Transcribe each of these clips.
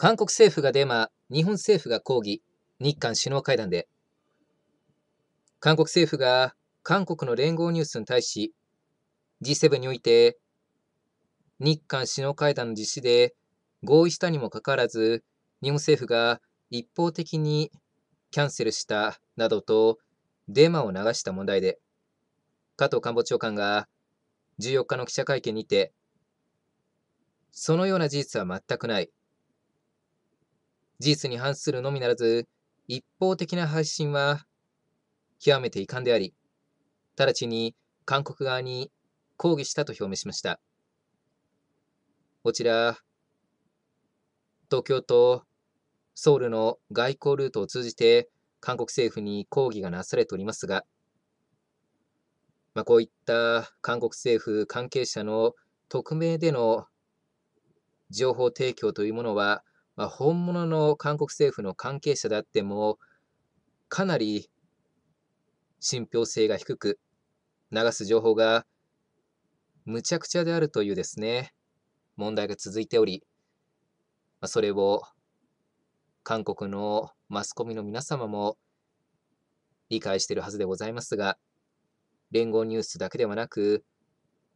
韓国政府がデマ、日本政府が抗議、日韓首脳会談で、韓国政府が韓国の連合ニュースに対し、G7 において、日韓首脳会談の実施で合意したにもかかわらず、日本政府が一方的にキャンセルしたなどとデマを流した問題で、加藤官房長官が14日の記者会見にて、そのような事実は全くない。事実に反するのみならず、一方的な配信は極めて遺憾であり、直ちに韓国側に抗議したと表明しました。こちら、東京とソウルの外交ルートを通じて韓国政府に抗議がなされておりますが、まあ、こういった韓国政府関係者の匿名での情報提供というものはまあ、本物の韓国政府の関係者であっても、かなり信憑性が低く、流す情報がむちゃくちゃであるというですね、問題が続いており、まあ、それを韓国のマスコミの皆様も理解しているはずでございますが、連合ニュースだけではなく、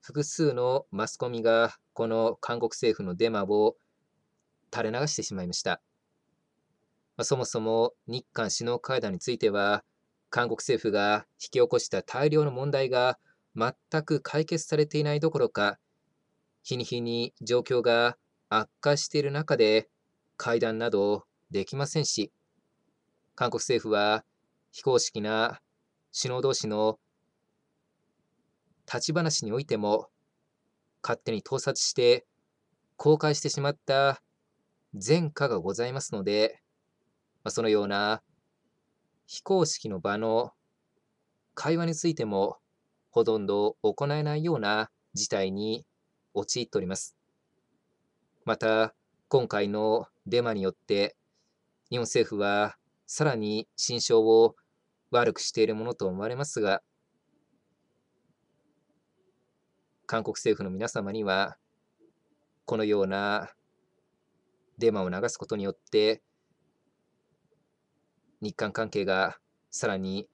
複数のマスコミがこの韓国政府のデマを垂れ流してしまいました。まあ、そもそも日韓首脳会談については、韓国政府が引き起こした大量の問題が全く解決されていないどころか、日に日に状況が悪化している中で会談などできませんし、韓国政府は非公式な首脳同士の立ち話においても勝手に盗撮して公開してしまった前科がございますので、まあ、そのような非公式の場の会話についてもほとんど行えないような事態に陥っております。また、今回のデマによって、日本政府はさらに心象を悪くしているものと思われますが、韓国政府の皆様には、このようなデマを流すことによって、日韓関係がさらに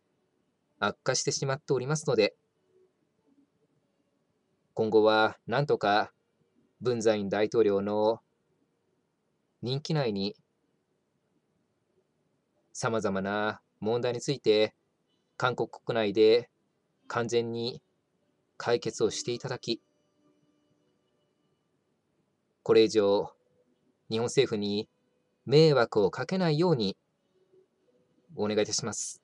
悪化してしまっておりますので、今後はなんとか文在寅大統領の任期内にさまざまな問題について韓国国内で完全に解決をしていただきこれ以上日本政府に迷惑をかけないようにお願いいたします。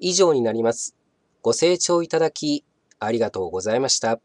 以上になります。ご清聴いただきありがとうございました。